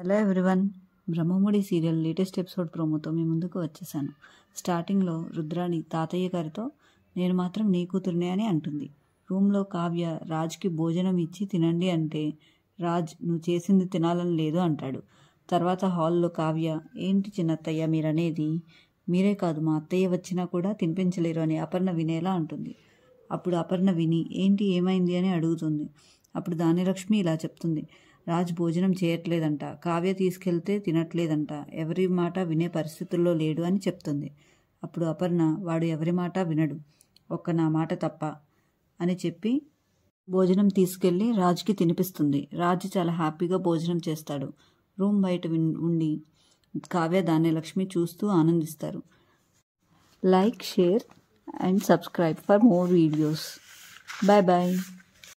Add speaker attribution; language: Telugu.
Speaker 1: hello everyone Brahmamudi serial latest episode ప్రోమోతో మీ ముందుకు వచ్చేసాను స్టార్టింగ్లో రుద్రాణి తాతయ్య గారితో నేను మాత్రం నీ కూతురునే అని అంటుంది రూమ్లో కావ్య రాజ్కి భోజనం ఇచ్చి తినండి అంటే రాజ్ నువ్వు చేసింది తినాలని లేదు అంటాడు తర్వాత హాల్లో కావ్య ఏంటి చిన్నత్తయ్య మీరనేది మీరే కాదు మా అత్తయ్య వచ్చినా కూడా తినిపించలేరు అని అపర్ణ వినేలా అంటుంది అప్పుడు అపర్ణ విని ఏంటి ఏమైంది అని అడుగుతుంది అప్పుడు దాని లక్ష్మి ఇలా చెప్తుంది రాజ్ భోజనం చేయట్లేదంట కావ్య తీసుకెళ్తే తినట్లేదంట ఎవరి మాట వినే పరిస్థితుల్లో లేడు అని చెప్తుంది అప్పుడు అపర్ణ వాడు ఎవరి మాట వినడు ఒక్క నా మాట తప్ప అని చెప్పి భోజనం తీసుకెళ్ళి రాజుకి తినిపిస్తుంది రాజు చాలా హ్యాపీగా భోజనం చేస్తాడు రూమ్ బయట ఉండి కావ్య ధాన్యలక్ష్మి చూస్తూ ఆనందిస్తారు like share and subscribe for more videos bye bye